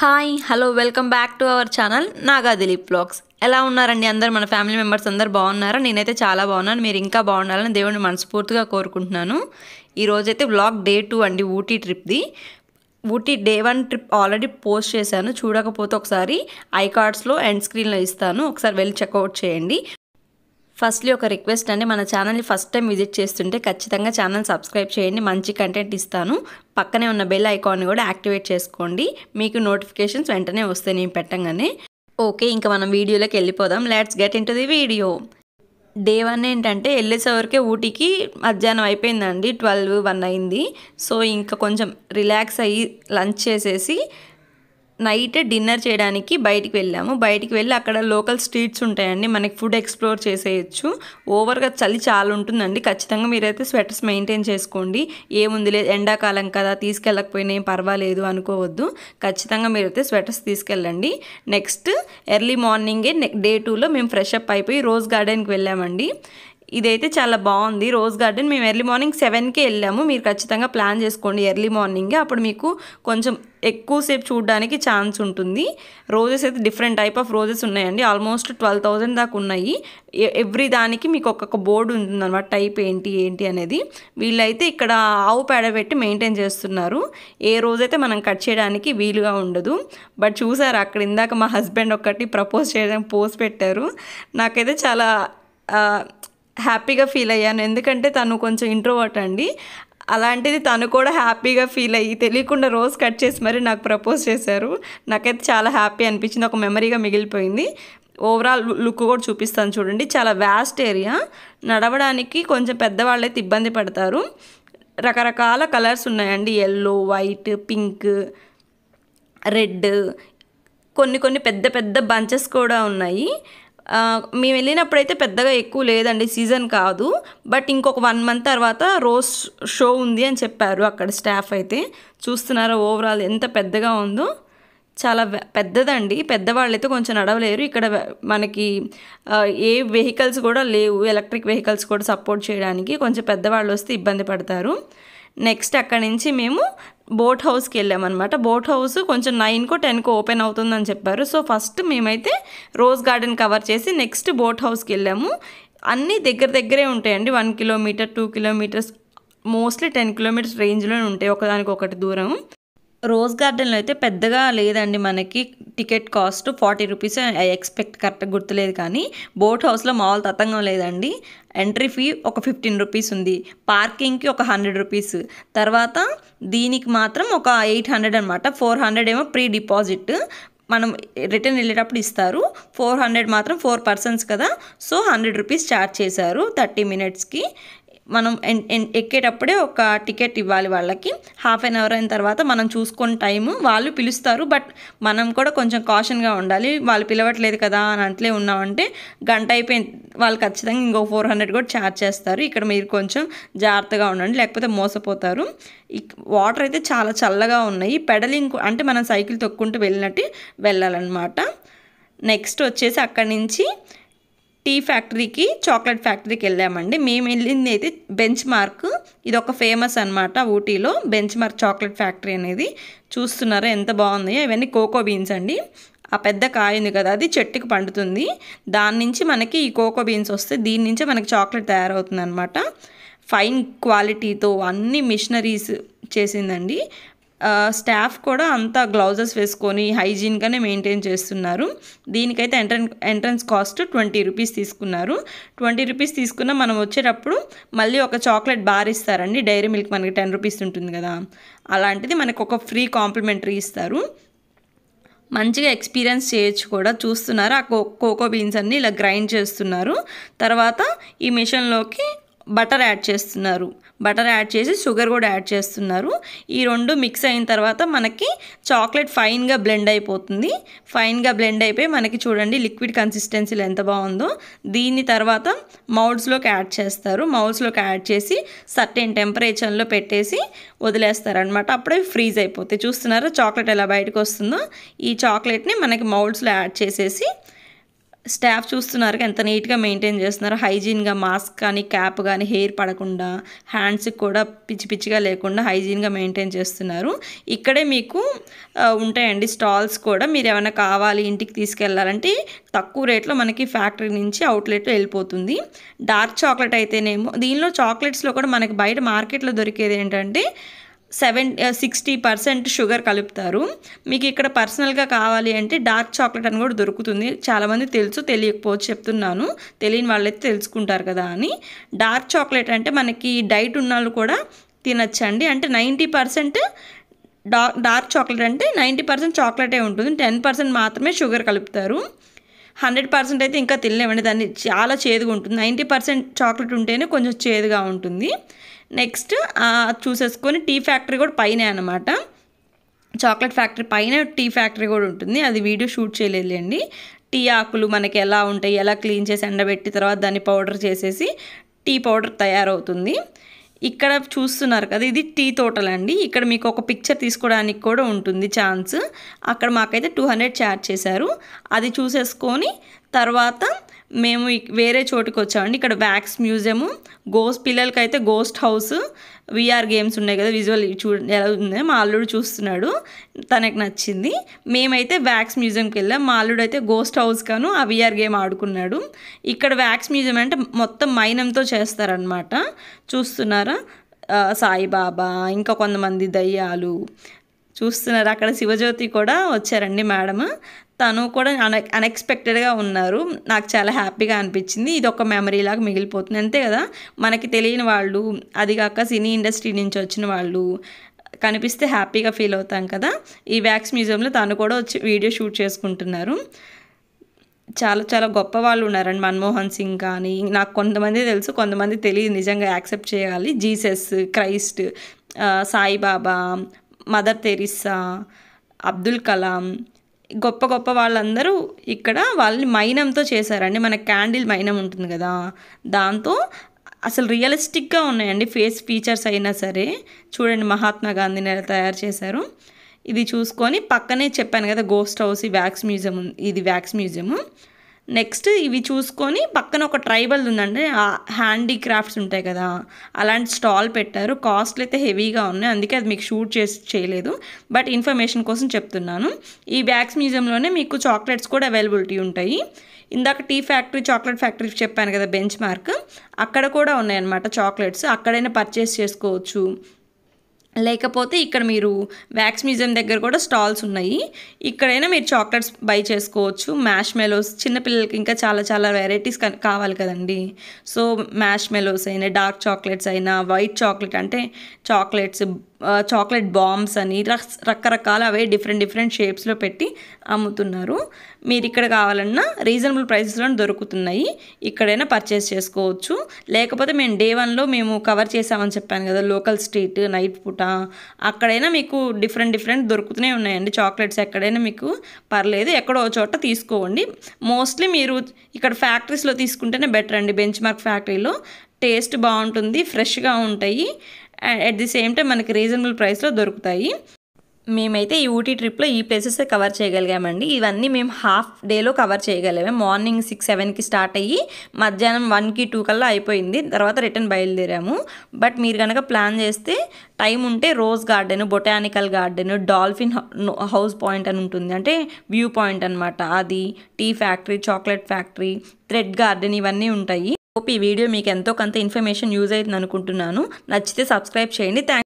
hi hello welcome back to our channel Naga Dileep vlogs ఎలా ఉన్నారండి అందరు మన ఫ్యామిలీ మెంబర్స్ అందరు బాగున్నారా నేనైతే చాలా బాగున్నాను మీరు ఇంకా బాగుండాలని దేవుడిని మనస్ఫూర్తిగా కోరుకుంటున్నాను ఈరోజైతే బ్లాగ్ డే టూ అండి ఊటీ ట్రిప్ది Ooty day one trip already post చేశాను చూడకపోతే ఒకసారి ఐ కార్డ్స్లో ఎండ్ స్క్రీన్లో ఇస్తాను ఒకసారి వెళ్ళి చెక్అవుట్ చేయండి ఫస్ట్లీ ఒక రిక్వెస్ట్ అండి మన ఛానల్ని ఫస్ట్ టైం విజిట్ చేస్తుంటే ఖచ్చితంగా ఛానల్ సబ్స్క్రైబ్ చేయండి మంచి కంటెంట్ ఇస్తాను పక్కనే ఉన్న బెల్ ఐకాన్ కూడా యాక్టివేట్ చేసుకోండి మీకు నోటిఫికేషన్స్ వెంటనే వస్తే నేను పెట్టంగానే ఓకే ఇంకా మనం వీడియోలోకి వెళ్ళిపోదాం let's get in to the video day one ఏంటంటే వెళ్ళేసేవరకే ఊటీకి మధ్యాహ్నం అయిపోయిందండి ట్వెల్వ్ వన్ అయింది సో ఇంకా కొంచెం రిలాక్స్ అయ్యి లంచ్ చేసేసి నైట్ డిన్నర్ చేయడానికి బయటికి వెళ్ళాము బయటికి వెళ్ళి అక్కడ లోకల్ స్ట్రీట్స్ ఉంటాయండి మనకి ఫుడ్ ఎక్స్ప్లోర్ చేసేయచ్చు ఓవర్గా చలి చాలా ఉంటుందండి ఖచ్చితంగా మీరైతే స్వెటర్స్ మెయింటైన్ చేసుకోండి ఏముంది లేదు ఎండాకాలం కదా తీసుకెళ్ళకపోయినా ఏం పర్వాలేదు అనుకోవద్దు ఖచ్చితంగా మీరైతే స్వెటర్స్ తీసుకెళ్ళండి నెక్స్ట్ ఎర్లీ మార్నింగే డే టూలో మేము ఫ్రెష్ అప్ అయిపోయి రోజ్ గార్డెన్కి వెళ్ళామండి ఇదైతే చాలా బాగుంది రోజ్ గార్డెన్ మేము ఎర్లీ మార్నింగ్ సెవెన్కే వెళ్ళాము మీరు ఖచ్చితంగా ప్లాన్ చేసుకోండి ఎర్లీ మార్నింగ్ అప్పుడు మీకు కొంచెం ఎక్కువసేపు చూడడానికి ఛాన్స్ ఉంటుంది రోజెస్ అయితే డిఫరెంట్ టైప్ ఆఫ్ రోజెస్ ఉన్నాయండి ఆల్మోస్ట్ ట్వెల్వ్ థౌజండ్ దాకా ఉన్నాయి ఎవ్రీ దానికి మీకు ఒక్కొక్క బోర్డు ఉంటుందన్నమాట టైప్ ఏంటి ఏంటి అనేది వీళ్ళైతే ఇక్కడ ఆవు పేడ పెట్టి మెయింటైన్ చేస్తున్నారు ఏ రోజైతే మనం కట్ చేయడానికి వీలుగా ఉండదు బట్ చూసారు అక్కడ ఇందాక మా హస్బెండ్ ఒకటి ప్రపోజ్ చేయడానికి పోస్ట్ పెట్టారు నాకైతే చాలా హ్యాపీగా ఫీల్ అయ్యాను ఎందుకంటే తను కొంచెం ఇంట్రోవర్ట్ అండి అలాంటిది తను కూడా హ్యాపీగా ఫీల్ అయ్యి తెలియకుండా రోజు కట్ చేసి మరి నాకు ప్రపోజ్ చేశారు నాకైతే చాలా హ్యాపీ అనిపించింది ఒక మెమరీగా మిగిలిపోయింది ఓవరాల్ లుక్ కూడా చూపిస్తాను చూడండి చాలా వ్యాస్ట్ ఏరియా నడవడానికి కొంచెం పెద్దవాళ్ళైతే ఇబ్బంది పడతారు రకరకాల కలర్స్ ఉన్నాయండి ఎల్లో వైట్ పింక్ రెడ్ కొన్ని కొన్ని పెద్ద పెద్ద బంచెస్ కూడా ఉన్నాయి మేము వెళ్ళినప్పుడు అయితే పెద్దగా ఎక్కువ లేదండి సీజన్ కాదు బట్ ఇంకొక వన్ మంత్ తర్వాత రోజ్ షో ఉంది అని చెప్పారు అక్కడ స్టాఫ్ అయితే చూస్తున్నారా ఓవరాల్ ఎంత పెద్దగా ఉందో చాలా పెద్దదండి పెద్దవాళ్ళు అయితే కొంచెం నడవలేరు ఇక్కడ మనకి ఏ వెహికల్స్ కూడా లేవు ఎలక్ట్రిక్ వెహికల్స్ కూడా సపోర్ట్ చేయడానికి కొంచెం పెద్దవాళ్ళు వస్తే ఇబ్బంది పడతారు నెక్స్ట్ అక్కడి నుంచి మేము బోట్ హౌస్కి వెళ్ళామన్నమాట బోట్ హౌస్ కొంచెం నైన్కో టెన్కో ఓపెన్ అవుతుందని చెప్పారు సో ఫస్ట్ మేమైతే రోజ్ గార్డెన్ కవర్ చేసి నెక్స్ట్ బోట్ హౌస్కి వెళ్ళాము అన్నీ దగ్గర దగ్గరే ఉంటాయండి one kilometre two kilometres mostly ten kilometres రేంజ్లోనే ఉంటాయి ఒకదానికి ఒకటి దూరం రోజ్ గార్డెన్లో అయితే పెద్దగా లేదండి మనకి ticket cost forty rupees I expect కరెక్ట్గా గుర్తులేదు కానీ బోట్ హౌస్లో మామూలు తతంగం లేదండి ఎంట్రీ ఫీ ఒక ఫిఫ్టీన్ రూపీస్ ఉంది పార్కింగ్కి ఒక హండ్రెడ్ రూపీస్ తర్వాత దీనికి మాత్రం ఒక ఎయిట్ హండ్రెడ్ అనమాట ఫోర్ హండ్రెడ్ ఏమో ప్రీ డిపాజిట్ మనం రిటర్న్ వెళ్ళేటప్పుడు ఇస్తారు ఫోర్ హండ్రెడ్ మాత్రం ఫోర్ పర్సన్స్ కదా సో హండ్రెడ్ రూపీస్ ఛార్జ్ చేశారు థర్టీ మినిట్స్కి మనం ఎక్కేటప్పుడే ఒక టికెట్ ఇవ్వాలి వాళ్ళకి హాఫ్ అన్ అవర్ అయిన తర్వాత మనం చూసుకున్న టైము వాళ్ళు పిలుస్తారు బట్ మనం కూడా కొంచెం కాషన్గా ఉండాలి వాళ్ళు పిలవట్లేదు కదా అని అట్లే ఉన్నామంటే గంట అయిపోయింది వాళ్ళు ఖచ్చితంగా ఇంకో ఫోర్ హండ్రెడ్ కూడా ఛార్జ్ చేస్తారు ఇక్కడ మీరు కొంచెం జాగ్రత్తగా ఉండండి లేకపోతే మోసపోతారు వాటర్ అయితే చాలా చల్లగా ఉన్నాయి పెడలింగ్ అంటే మనం సైకిల్ తొక్కుంటూ వెళ్ళినట్టు వెళ్ళాలన్నమాట నెక్స్ట్ వచ్చేసి అక్కడి నుంచి టీ ఫ్యాక్టరీకి చాక్లెట్ ఫ్యాక్టరీకి వెళ్ళామండి మేము వెళ్ళింది అయితే బెంచ్ మార్క్ ఇది ఒక ఫేమస్ అనమాట ఊటీలో బెంచ్ మార్క్ చాక్లెట్ ఫ్యాక్టరీ అనేది చూస్తున్నారా ఎంత బాగుంది ఇవన్నీ కోకో బీన్స్ అండి ఆ పెద్ద కాయ ఉంది కదా అది చెట్టుకు పండుతుంది దాని నుంచి మనకి ఈ కోకో బీన్స్ వస్తే దీని నుంచే మనకి చాక్లెట్ తయారవుతుంది అనమాట ఫైన్ క్వాలిటీతో అన్ని మిషనరీస్ చేసిందండి స్టాఫ్ కూడా అంతా గ్లౌజెస్ వేసుకొని హైజీన్గానే మెయింటైన్ చేస్తున్నారు దీనికైతే entrance entrance cost twenty rupees తీసుకున్నారు ట్వంటీ రూపీస్ తీసుకున్న మనం వచ్చేటప్పుడు మళ్ళీ ఒక చాక్లెట్ బార్ ఇస్తారండి డైరీ మిల్క్ మనకి టెన్ రూపీస్ ఉంటుంది కదా అలాంటిది మనకు ఒక ఫ్రీ కాంప్లిమెంటరీ ఇస్తారు మంచిగా ఎక్స్పీరియన్స్ చేయొచ్చు కూడా చూస్తున్నారు ఆ కో కోకో బీన్స్ అన్ని ఇలా గ్రైండ్ చేస్తున్నారు తర్వాత ఈ మిషన్లోకి బటర్ యాడ్ చేస్తున్నారు బటర్ యాడ్ చేసి షుగర్ కూడా యాడ్ చేస్తున్నారు ఈ రెండు మిక్స్ అయిన తర్వాత మనకి చాక్లెట్ ఫైన్గా బ్లెండ్ అయిపోతుంది ఫైన్గా బ్లెండ్ అయిపోయి మనకి చూడండి లిక్విడ్ కన్సిస్టెన్సీలు ఎంత బాగుందో దీని తర్వాత మౌల్స్లోకి యాడ్ చేస్తారు మౌల్స్లోకి యాడ్ చేసి సర్టెన్ టెంపరేచర్లో పెట్టేసి వదిలేస్తారనమాట అప్పుడే ఫ్రీజ్ అయిపోతాయి చూస్తున్నారా చాక్లెట్ ఎలా బయటకు వస్తుందో ఈ చాక్లెట్ని మనకి మౌల్డ్స్లో యాడ్ చేసేసి స్టాఫ్ చూస్తున్నారు ఎంత నీట్గా మెయింటైన్ చేస్తున్నారు హైజీన్గా మాస్క్ కానీ క్యాప్ కానీ హెయిర్ పడకుండా హ్యాండ్స్కి కూడా పిచ్చి పిచ్చిగా లేకుండా హైజీన్గా మెయింటైన్ చేస్తున్నారు ఇక్కడే మీకు ఉంటాయండి స్టాల్స్ కూడా మీరు ఏమైనా కావాలి ఇంటికి తీసుకెళ్ళాలంటే తక్కువ రేట్లో మనకి ఫ్యాక్టరీ నుంచి అవుట్లెట్లో వెళ్ళిపోతుంది డార్క్ చాక్లెట్ అయితేనేమో దీనిలో చాక్లెట్స్లో కూడా మనకి బయట మార్కెట్లో దొరికేది ఏంటంటే సెవెన్ సిక్స్టీ పర్సెంట్ షుగర్ కలుపుతారు మీకు ఇక్కడ పర్సనల్గా కావాలి అంటే డార్క్ చాక్లెట్ అని కూడా దొరుకుతుంది చాలామంది తెలుసు తెలియకపోవచ్చు చెప్తున్నాను తెలియని వాళ్ళైతే తెలుసుకుంటారు కదా అని డార్క్ చాక్లెట్ అంటే మనకి డైట్ ఉన్న వాళ్ళు కూడా తినచ్చండి అంటే నైంటీ పర్సెంట్ డార్క్ చాక్లెట్ అంటే నైంటీ పర్సెంట్ చాక్లెటే ఉంటుంది టెన్ పర్సెంట్ మాత్రమే షుగర్ కలుపుతారు హండ్రెడ్ పర్సెంట్ అయితే ఇంకా తినలేమండి దాన్ని చాలా చేదుగా ఉంటుంది నైంటీ పర్సెంట్ చాక్లెట్ ఉంటేనే కొంచెం చేదుగా ఉంటుంది నెక్స్ట్ చూసేసుకొని టీ ఫ్యాక్టరీ కూడా పైనే అనమాట చాక్లెట్ ఫ్యాక్టరీ పైన టీ ఫ్యాక్టరీ కూడా ఉంటుంది అది వీడియో షూట్ చేయలేదులేండి టీ ఆకులు మనకి ఎలా ఉంటాయి ఎలా క్లీన్ చేసి ఎండబెట్టి తర్వాత దాన్ని పౌడర్ చేసేసి టీ పౌడర్ తయారవుతుంది ఇక్కడ చూస్తున్నారు కదా ఇది టీ తోటలండి ఇక్కడ మీకు ఒక పిక్చర్ తీసుకోవడానికి కూడా ఉంటుంది ఛాన్స్ అక్కడ మాకైతే టూ హండ్రెడ్ చార్జ్ చేశారు అది చూసేసుకొని తర్వాత మేము వేరే చోటుకు వచ్చామండి ఇక్కడ వ్యాక్స్ మ్యూజియము గోస్ పిల్లలకైతే గోస్ట్ హౌస్ విఆర్ గేమ్స్ ఉన్నాయి కదా విజువల్ చూ ఎలా ఉంది మా అల్లుడు చూస్తున్నాడు తనకు నచ్చింది మేమైతే వ్యాక్స్ మ్యూజియంకి వెళ్ళాం మా అల్లుడు అయితే గోస్ట్ హౌస్ కాను ఆ విఆర్ గేమ్ ఆడుకున్నాడు ఇక్కడ వ్యాక్స్ మ్యూజియం అంటే మొత్తం మైనంతో చేస్తారనమాట చూస్తున్నారా సాయిబాబా ఇంకా కొంతమంది దయ్యాలు చూస్తున్నారు అక్కడ శివజ్యోతి కూడా వచ్చారండి మేడమ్ తను కూడా అన్ అన్ఎక్స్పెక్టెడ్గా ఉన్నారు నాకు చాలా హ్యాపీగా అనిపించింది ఇది ఒక మెమరీ లాగా మిగిలిపోతుంది అంతే కదా మనకి తెలియని వాళ్ళు అది కాక సినీ ఇండస్ట్రీ నుంచి వచ్చిన వాళ్ళు కనిపిస్తే హ్యాపీగా ఫీల్ అవుతాం కదా ఈ వ్యాక్స్ మ్యూజియంలో తను కూడా వచ్చి వీడియో షూట్ చేసుకుంటున్నారు చాలా చాలా గొప్ప వాళ్ళు ఉన్నారండి మన్మోహన్ సింగ్ కానీ నాకు కొంతమంది తెలుసు కొంతమంది తెలియదు నిజంగా యాక్సెప్ట్ చేయాలి Jesus Christ Saibaba Mother Teresa Abdul Kalam గొప్ప గొప్ప వాళ్ళందరూ ఇక్కడ వాళ్ళని మైనంతో చేశారండి మన క్యాండిల్ మైనం ఉంటుంది కదా దాంతో అసలు రియలిస్టిక్గా ఉన్నాయండి ఫేస్ ఫీచర్స్ అయినా సరే చూడండి మహాత్మా గాంధీని ఎలా తయారు చేశారు ఇది చూసుకొని పక్కనే చెప్పాను కదా గోస్ట్ హౌస్ ఈ వ్యాక్స్ మ్యూజియం ఇది వ్యాక్స్ మ్యూజియం నెక్స్ట్ ఇవి చూసుకొని పక్కన ఒక ట్రైబల్ ఉందండి హ్యాండీక్రాఫ్ట్స్ ఉంటాయి కదా అలాంటి స్టాల్ పెట్టారు కాస్ట్లు అయితే హెవీగా ఉన్నాయి అందుకే అది మీకు షూట్ చేసి చేయలేదు బట్ ఇన్ఫర్మేషన్ కోసం చెప్తున్నాను ఈ బ్యాగ్స్ మ్యూజియంలోనే మీకు చాక్లెట్స్ కూడా అవైలబిలిటీ ఉంటాయి ఇందాక టీ ఫ్యాక్టరీ చాక్లెట్ ఫ్యాక్టరీ చెప్పాను కదా బెంచ్ మార్క్ అక్కడ కూడా ఉన్నాయన్నమాట చాక్లెట్స్ అక్కడైనా పర్చేస్ చేసుకోవచ్చు లేకపోతే ఇక్కడ మీరు వ్యాక్స్ మ్యూజియం దగ్గర కూడా స్టాల్స్ ఉన్నాయి ఇక్కడైనా మీరు చాక్లెట్స్ బై చేసుకోవచ్చు మ్యాష్ మెలోస్ చిన్నపిల్లలకి ఇంకా చాలా చాలా వెరైటీస్ కావాలి కదండి సో మ్యాష్ మెలోస్ అయినా డార్క్ చాక్లెట్స్ అయినా వైట్ చాక్లెట్ అంటే చాక్లెట్స్ చాక్లెట్ బాంబ్స్ అని రకరకాల అవే డిఫరెంట్ డిఫరెంట్ షేప్స్లో పెట్టి అమ్ముతున్నారు మీరు ఇక్కడ కావాలన్నా రీజనబుల్ ప్రైసెస్లో దొరుకుతున్నాయి ఇక్కడైనా పర్చేస్ చేసుకోవచ్చు లేకపోతే మేము డే వన్లో మేము కవర్ చేసామని చెప్పాను కదా లోకల్ స్ట్రీట్ నైట్ పూట అక్కడైనా మీకు డిఫరెంట్ డిఫరెంట్ దొరుకుతూనే ఉన్నాయండి చాక్లెట్స్ ఎక్కడైనా మీకు పర్లేదు ఎక్కడో చోట తీసుకోండి మోస్ట్లీ మీరు ఇక్కడ ఫ్యాక్టరీస్లో తీసుకుంటేనే బెటర్ అండి బెంచ్ మార్క్ ఫ్యాక్టరీలో టేస్ట్ బాగుంటుంది ఫ్రెష్గా ఉంటాయి and at the same time మనకి రీజనబుల్ ప్రైస్లో దొరుకుతాయి మేమైతే ఈ ఊటీ ట్రిప్లో ఈ ప్లేసెస్ కవర్ చేయగలిగామండి ఇవన్నీ మేము హాఫ్ డేలో కవర్ చేయగలిగాము మార్నింగ్ సిక్స్ సెవెన్కి స్టార్ట్ అయ్యి మధ్యాహ్నం వన్కి టూ కల్లా అయిపోయింది తర్వాత రిటర్న్ బయలుదేరాము బట్ మీరు కనుక ప్లాన్ చేస్తే టైం ఉంటే rose garden botanical garden dolphin house point అని ఉంటుంది అంటే వ్యూ పాయింట్ అనమాట అది tea factory chocolate factory thread garden ఇవన్నీ ఉంటాయి హోప్ ఈ వీడియో మీకు ఎంతో కొంత ఇన్ఫర్మేషన్ యూజ్ అయింది అనుకుంటున్నాను నచ్చితే సబ్స్క్రైబ్ చేయండి థ్యాంక్